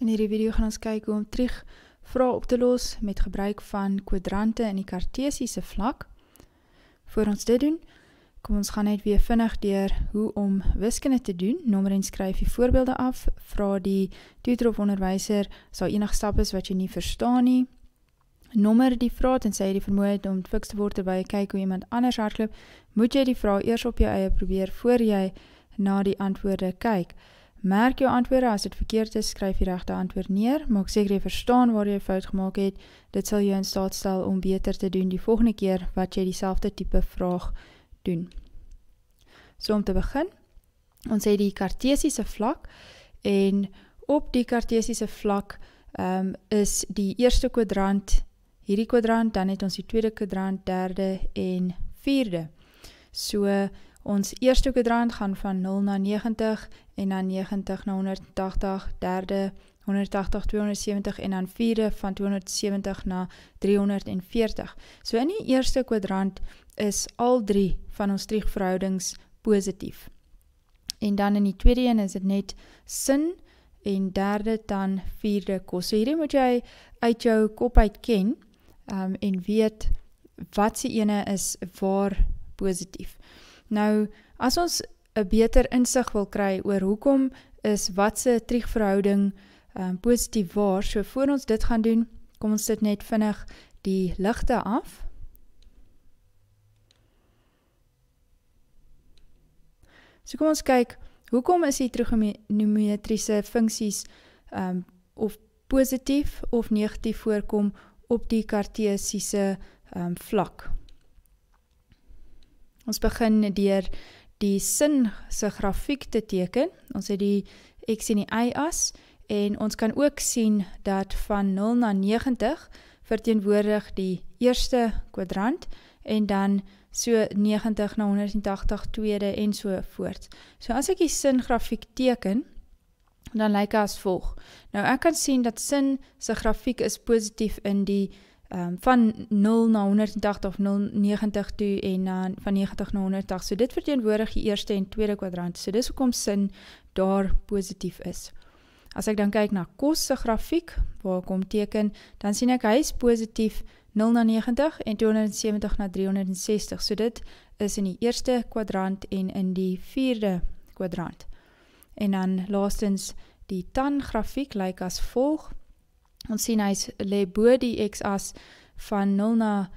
In hierdie video gaan ons kyk hoe om trig vrae op te los met gebruik van kwadrante in die kartesiese vlak. Voor ons dit doen, kom ons gaan net weer vinnig deur hoe om wiskunde te doen. Nommer en skryf die voorbeelde af. Vra die tutor of onderwyser sal enig stap is wat jy nie verstaan nie. Nommer die vrae en sê jy die vermoë het om fiks te word terwyl jy kyk hoe iemand anders hardloop, moet jy die vrae eers op jou eie probeer voor jy na die antwoorde kyk. Merk jou antwoorde as dit verkeerd is, skryf die regte antwoord neer, maak seker jy verstaan waar jy fout gemaak het. Dit sal jou in staat stel om beter te doen die volgende keer wat jy dieselfde tipe vraag doen. So om te begin, ons het die kartesiese vlak en op die kartesiese vlak ehm um, is die eerste kwadrant hierdie kwadrant, dan het ons die tweede kwadrant, derde en vierde. So Ons eerste kwadrant gaan van 0 na 90 en dan 90 na 180, derde 180 270 en dan vierde van 270 na 340. So in die eerste kwadrant is al drie van ons drie verhoudings positief. En dan in die tweede een is dit net sin en derde dan vierde kos. So hierdie moet jy uit jou kop uit ken um, en weet wat se ene is waar positief. Nou, as ons 'n beter insig wil kry oor hoekom is wat se triegverhouding um, positief waar, so voor ons dit gaan doen, kom ons sit net vinnig die ligte af. So kom ons kyk, hoekom is die trigonometriese funksies um of positief of negatief voorkom op die kartesiese um vlak? Ons begin deur die sin se grafiek te teken. Ons het die x en die y as en ons kan ook sien dat van 0 na 90 verteenwoordig die eerste kwadrant en dan so 90 na 180 tweede en so voort. So as ek die sin grafiek teken, dan lyk dit as volg. Nou ek kan sien dat sin se grafiek is positief in die um, van 0 na 180 of 090 toe en dan van 90 na 180. So dit verteenwoordig die eerste en tweede kwadrant. So dis hoekom sin daar positief is. As ek dan kyk na kos se grafiek waar ek hom teken, dan sien ek hy is positief 0 na 90 en 270 na 360. So dit is in die eerste kwadrant en in die vierde kwadrant. En dan laastens die tan grafiek lyk as volg ons sien hy lê bo die x-as van 0 na ehm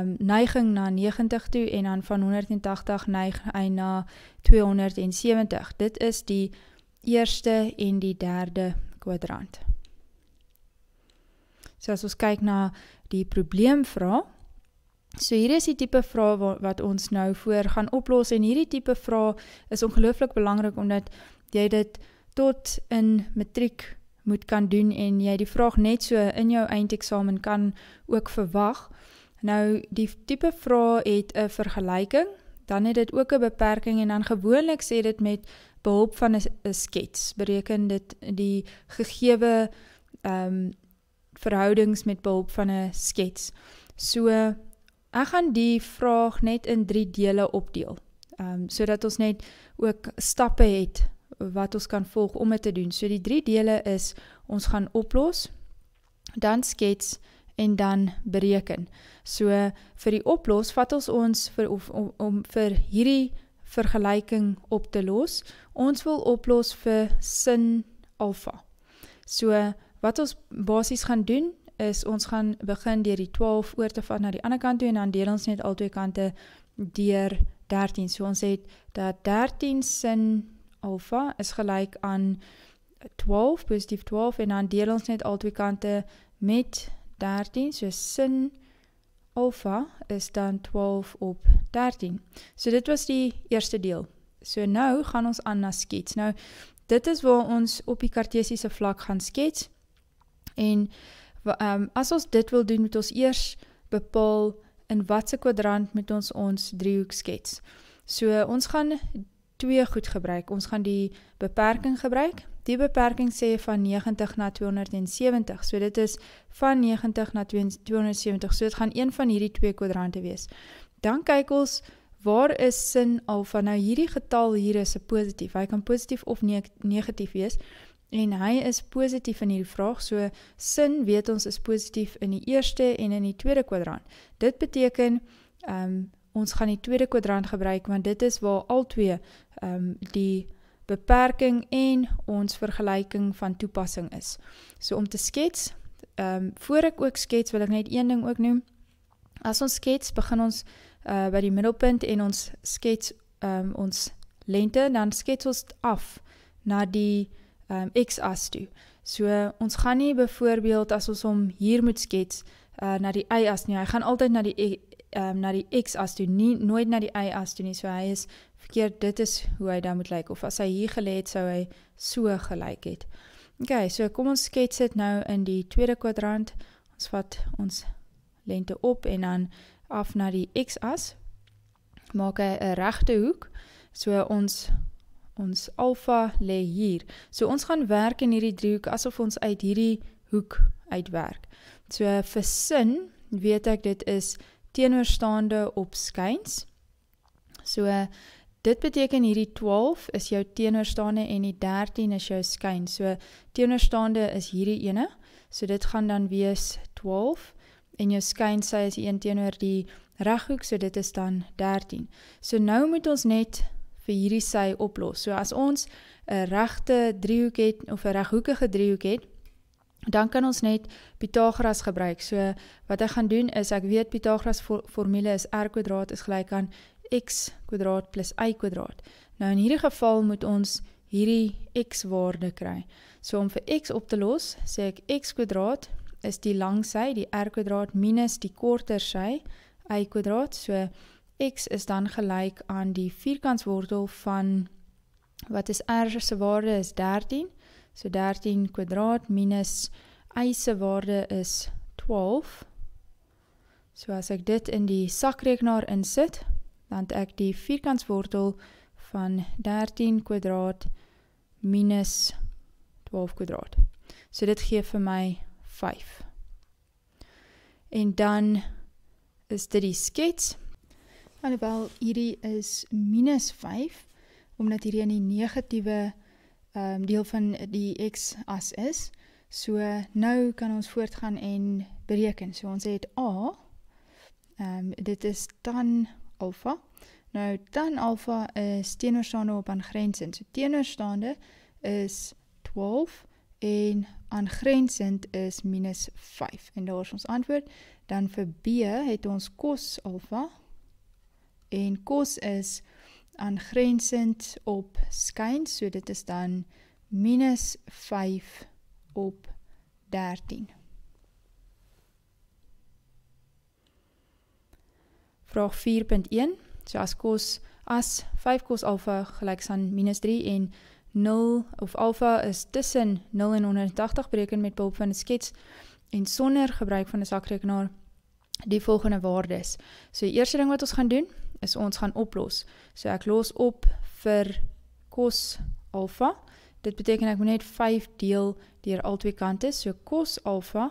um, neiging na 90 toe en dan van 180 neig hy na 270. Dit is die eerste en die derde kwadrant. So as ons kyk na die probleemvraag So hier is die tipe vrae wat ons nou voor gaan oplos en hierdie tipe vrae is ongelooflik belangrik omdat jy dit tot in matriek moet kan doen en jy die vraag net so in jou eindeksamen kan ook verwag. Nou die tipe vrae het 'n vergelyking dan het dit ook 'n beperking en dan gewoonlik sê dit met behulp van 'n skets bereken dit die gegeewe ehm um, verhoudings met behulp van 'n skets. So ek gaan die vraag net in 3 dele opdeel. Ehm um, sodat ons net ook stappe het wat ons kan volg om dit te doen. So die drie dele is ons gaan oplos, dan skets en dan bereken. So vir die oplos vat ons ons vir of, om, om vir hierdie vergelyking op te los. Ons wil oplos vir sin alfa. So wat ons basies gaan doen is ons gaan begin deur die 12 oor te vat na die ander kant toe en dan deel ons net al twee kante deur 13. So ons het dat 13 sin alfa is gelyk aan 12 positief 12 en dan deel ons net al twee kante met 13 so sin alfa is dan 12 op 13. So dit was die eerste deel. So nou gaan ons aan na skets. Nou dit is waar ons op die kartesiese vlak gaan skets. En um, as ons dit wil doen moet ons eers bepaal in watter kwadrant moet ons ons driehoek skets. So ons gaan twee goed gebruik. Ons gaan die beperking gebruik. Die beperking sê van 90 na 270. So dit is van 90 na 270. So dit gaan een van hierdie twee kwadrante wees. Dan kyk ons waar is sin alfa. Nou hierdie getal hier is 'n positief. Hy kan positief of ne negatief wees en hy is positief in hierdie vraag. So sin weet ons is positief in die eerste en in die tweede kwadrant. Dit beteken ehm um, ons gaan die tweede kwadrant gebruik want dit is waar al twee ehm um, die beperking en ons vergelyking van toepassing is. So om te skets, ehm um, voor ek ook skets wil ek net een ding ook noem. As ons skets, begin ons uh by die middelpunt en ons skets ehm um, ons lente dan skets ons af na die ehm um, x-as toe. So uh, ons gaan nie byvoorbeeld as ons hom hier moet skets uh na die y-as nie. Hy gaan altyd na die e- um, na die X as toe nie nooit na die Y as toe nie. So hy is verkeerd. Dit is hoe hy dan moet lyk of as hy hier gelê het sou hy so gelyk het. Okay, so kom ons skets dit nou in die tweede kwadrant. Ons vat ons lente op en dan af na die X as. Maak 'n regte hoek. So ons ons alfa lê hier. So ons gaan werk in hierdie driehoek asof ons uit hierdie hoek uitwerk. So vir sin weet ek dit is teenoorstaande opskyns. So dit beteken hierdie 12 is jou teenoorstaande en die 13 is jou skyn. So teenoorstaande is hierdie ene. So dit gaan dan wees 12 en jou skyn sê is 1 teenoor die reghoek, so dit is dan 13. So nou moet ons net vir hierdie sy oplos. So as ons 'n regte driehoek het of 'n reghoekige driehoek het, dan kan ons net Pythagoras gebruik. So wat ek gaan doen is ek weet Pythagoras formule is r² is gelyk aan x² + y². Nou in hierdie geval moet ons hierdie x waarde kry. So om vir x op te los, sê ek x² is die langsy, die r² minus die korter sy y². So x is dan gelyk aan die vierkantswortel van wat is r se waarde is 13 So 13 kwadraat minus y se waarde is 12. So as ek dit in die sakrekenaar insit, dan ek die vierkantswortel van 13 kwadraat minus 12 kwadraat. So dit gee vir my 5. En dan is dit die skets. Alhoewel hierdie is minus 5 omdat hierdie in die negatiewe um, deel van die x as is. So nou kan ons voortgaan en bereken. So ons het a, um, dit is tan alfa. Nou tan alfa is teenoorstaande op aangrensend. So teenoorstaande is 12 en aangrensend is minus 5. En daar is ons antwoord. Dan vir b het ons cos alfa en cos is 12 aangrensend op skyn, so dit is dan minus 5 op 13. Vraag 4.1, so as kos, as 5 kos alfa gelijks aan minus 3 en 0 of alfa is tussen 0 en 180 bereken met behulp van die skets en sonder gebruik van die zakrekenaar, die volgende waardes. So die eerste ding wat ons gaan doen is ons gaan oplos. So ek los op vir cos alfa. Dit beteken ek moet net 5 deel deur al twee kante. So cos alfa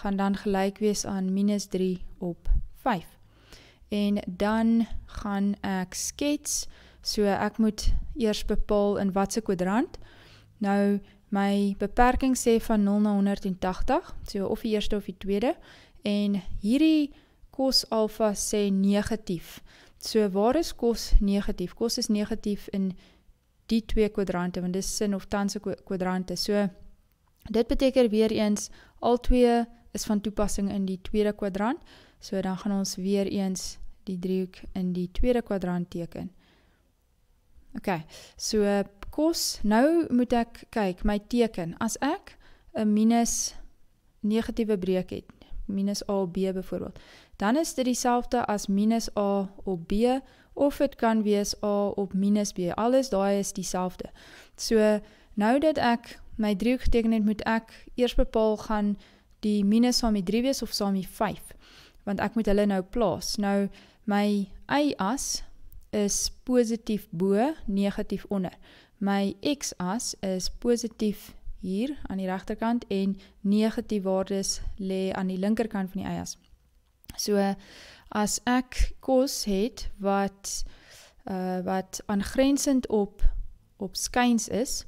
gaan dan gelyk wees aan -3 op 5. En dan gaan ek skets. So ek moet eers bepaal in watter kwadrant. Nou my beperking sê van 0 na 180, so of die eerste of die tweede en hierdie kos alfa sê negatief. So waar is kos negatief? Kos is negatief in die twee kwadrante want dis sin of tans kwadrante. So dit beteken weer eens al twee is van toepassing in die tweede kwadrant. So dan gaan ons weer eens die driehoek in die tweede kwadrant teken. OK. So kos nou moet ek kyk my teken. As ek 'n minus negatiewe breek het, minus a op b byvoorbeeld. Dan is dit dieselfde as minus a op b of dit kan wees a op minus b. Alles daai is dieselfde. So nou dat ek my driehoek geteken het, moet ek eers bepaal gaan die minus saam met 3 wees of saam met 5 want ek moet hulle nou plaas. Nou my y as is positief bo, negatief onder. My x as is positief hier aan die regterkant en negatiewe waardes lê aan die linkerkant van die eiers. So as ek kos het wat uh wat aangrensend op op skuins is,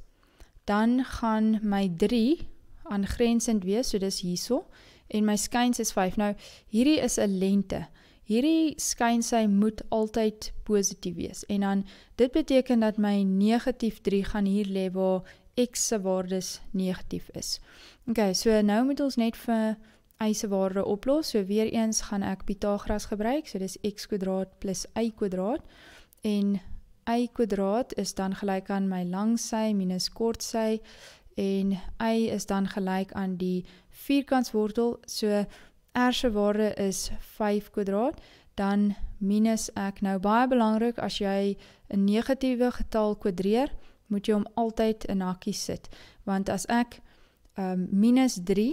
dan gaan my 3 aangrensend wees, so dis hierso en my skuins is 5. Nou hierdie is 'n lente. Hierdie skynsy moet altyd positief wees. En dan dit beteken dat my negatief 3 gaan hier lê waar x se waardes negatief is. OK, so nou moet ons net vir y se waarde oplos. So weer eens gaan ek Pythagoras gebruik. So dis x kwadraat + y kwadraat en y kwadraat is dan gelyk aan my langsy minus kortsy en y is dan gelyk aan die vierkantswortel. So r se waarde is 5 kwadraat dan minus ek nou baie belangrik as jy 'n negatiewe getal kwadreer moet jy hom altyd in hakkies sit want as ek um ehm, -3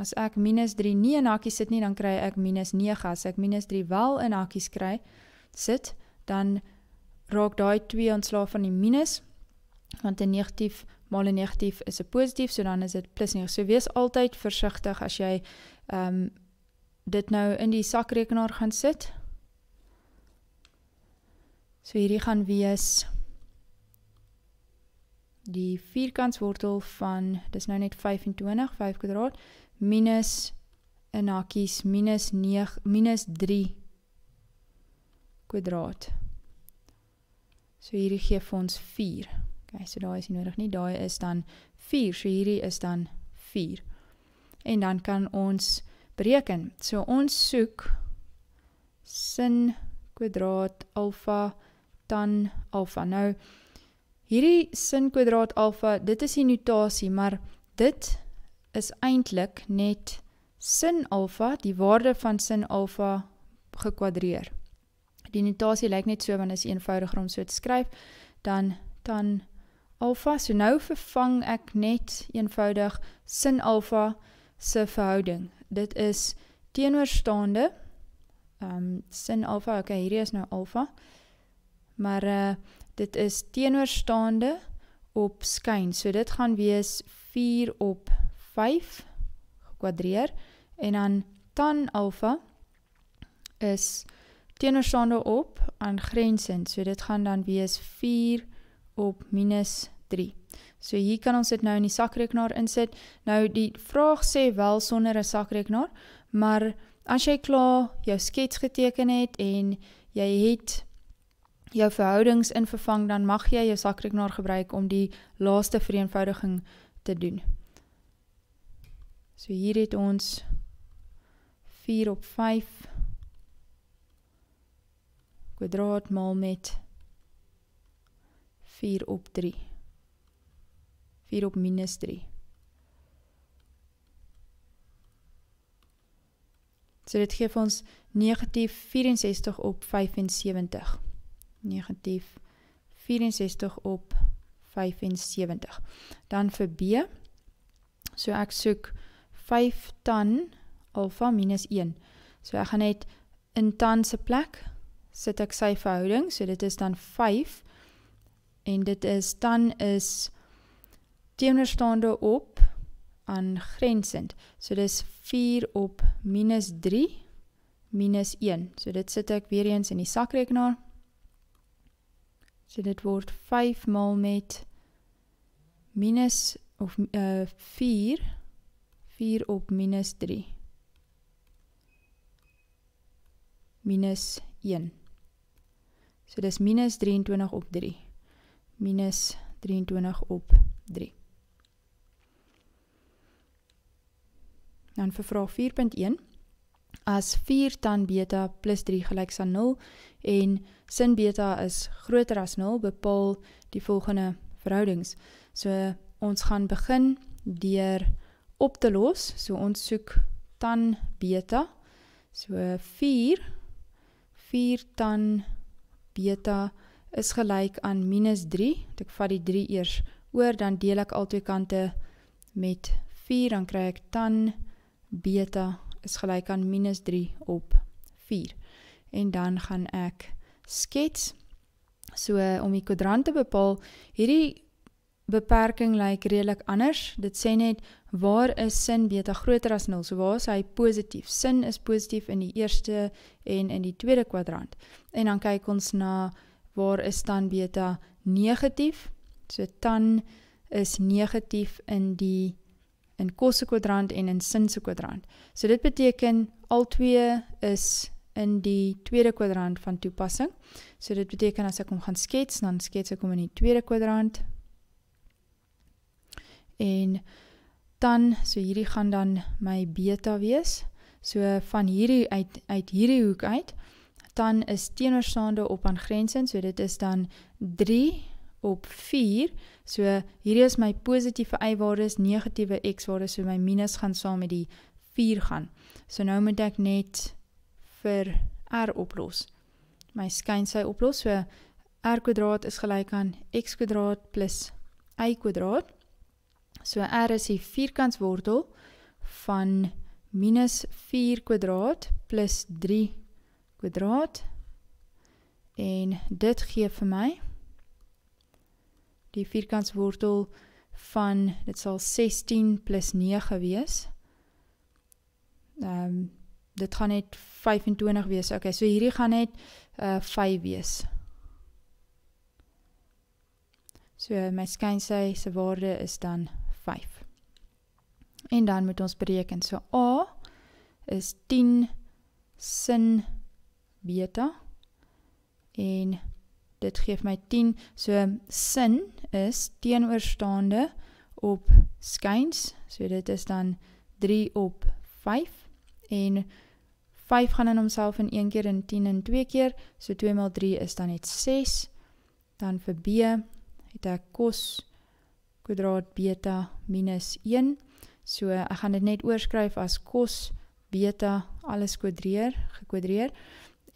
as ek -3 nie in hakkies sit nie dan kry ek -9 as ek -3 wel in hakkies kry sit dan raak daai 2 ontslaaf van die minus want 'n negatief maal 'n negatief is 'n positief so dan is dit +9 so wees altyd versigtig as jy um dit nou in die sakrekenaar gaan sit so hierdie gaan wees die vierkantswortel van dis nou net 25 5 kwadraat minus in hakkies minus 9 minus 3 kwadraat. So hierdie gee vir ons 4. OK, so daai is nie nodig nie. Daai is dan 4. So hierdie is dan 4. En dan kan ons bereken. So ons soek sin kwadraat alfa tan alfa. Nou Hierdie sin kwadraat alfa, dit is die notasie, maar dit is eintlik net sin alfa, die waarde van sin alfa gekwadreer. Die notasie lyk net so wanneer is eenvoudiger om so te skryf, dan dan alfa. So nou vervang ek net eenvoudig sin alfa se verhouding. Dit is teenoorstaande ehm um, sin alfa. Okay, hierdie is nou alfa. Maar eh uh, Dit is teenoorstaande op skyn. So dit gaan wees 4 op 5 gekwadreer en dan tan alfa is teenoorstaande op aan grensend. So dit gaan dan wees 4 op minus 3. So hier kan ons dit nou in die sakrekenaar insit. Nou die vraag sê wel sonder 'n sakrekenaar, maar as jy klaar jou skets geteken het en jy het jou verhoudings in vervang, dan mag jy jou sakrekenaar gebruik om die laaste vereenvoudiging te doen. So hier het ons 4 op 5 kwadraat maal met 4 op 3. 4 op minus 3. So dit gee vir ons negatief 64 op 75 negatief 64 op 75. Dan vir B. So ek soek 5 tan alfa minus 1. So ek gaan net in tan se plek sit ek sy verhouding, so dit is dan 5 en dit is tan is teenoorstaande op aangrensend. So dis 4 op minus 3 minus 1. So dit sit ek weer eens in die sakrekenaar. 4 So dit word 5 maal met minus of uh 4 4 op minus 3 minus 1. So dis minus 23 op 3. Minus 23 op 3. Dan vir vraag 4.1 as 4 tan beta + 3 gelyk aan 0 en sin beta is groter as 0 bepaal die volgende verhoudings. So ons gaan begin deur op te los. So ons soek tan beta. So 4 4 tan beta is gelyk aan -3. Dit ek vat die 3 eers oor dan deel ek al twee kante met 4 dan kry ek tan beta is gelyk aan -3 op en dan gaan ek skets. So om die kwadrant te bepaal, hierdie beperking lyk redelik anders. Dit sê net waar is sin beta groter as 0? So waar is hy positief? Sin is positief in die eerste en in die tweede kwadrant. En dan kyk ons na waar is tan beta negatief? So tan is negatief in die in kosse kwadrant en in sin se kwadrant. So dit beteken al twee is in die tweede kwadrant van toepassing. So dit beteken as ek hom gaan skets, dan skets ek hom in die tweede kwadrant. En dan, so hierdie gaan dan my beta wees. So van hierdie uit uit hierdie hoek uit, dan is teenoorstaande op aan grensin, so dit is dan 3 op 4. So hierdie is my positiewe y-waardes, negatiewe x-waardes, so my minus gaan saam met die 4 gaan. So nou moet ek net vir R oplos. My skynsy oplos so R kwadraat is gelyk aan x kwadraat + y kwadraat. So R is die vierkantswortel van -4 kwadraat + 3 kwadraat en dit gee vir my die vierkantswortel van dit sal 16 + 9 wees. Ehm um, dit gaan net 25 wees. Okay, so hierdie gaan net uh eh, 5 wees. So my skynsy se waarde is dan 5. En dan moet ons bereken. So A is 10 sin beta en dit gee my 10. So sin is teenoorstaande op skyns. So dit is dan 3 op en 5 gaan in homself in 1 keer en 10 in 2 keer, so 2 maal 3 is dan net 6. Dan vir B het ek cos kwadraat beta minus 1. So ek gaan dit net oorskryf as cos beta alles kwadreer, gekwadreer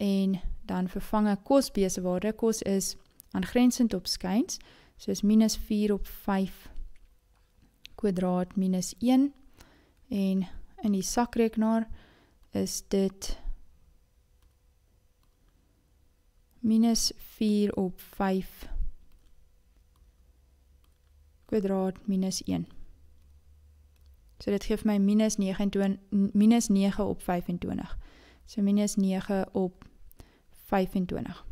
en dan vervang ek cos b se waarde. Cos is aangrensend op skuins, so is minus 4 op 5 kwadraat minus 1 en in die sakrekenaar is dit minus 4 op 5 kwadraat minus 1. So dit gee vir my minus 29 minus 9 op 25. So minus 9 op 25.